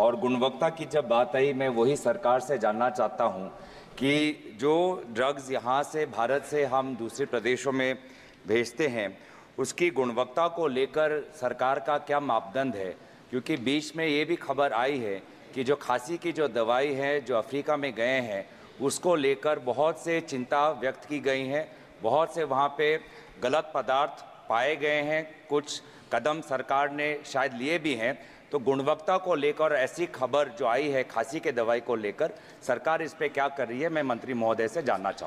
और गुणवत्ता की जब बात आई मैं वही सरकार से जानना चाहता हूँ कि जो ड्रग्स यहाँ से भारत से हम दूसरे प्रदेशों में भेजते हैं उसकी गुणवत्ता को लेकर सरकार का क्या मापदंड है क्योंकि बीच में ये भी खबर आई है कि जो खांसी की जो दवाई है जो अफ्रीका में गए हैं उसको लेकर बहुत से चिंता व्यक्त की गई हैं बहुत से वहाँ पे गलत पदार्थ पाए गए हैं कुछ कदम सरकार ने शायद लिए भी हैं तो गुणवत्ता को लेकर ऐसी खबर जो आई है खांसी के दवाई को लेकर सरकार इस पर क्या कर रही है मैं मंत्री महोदय से जानना चाहूँगा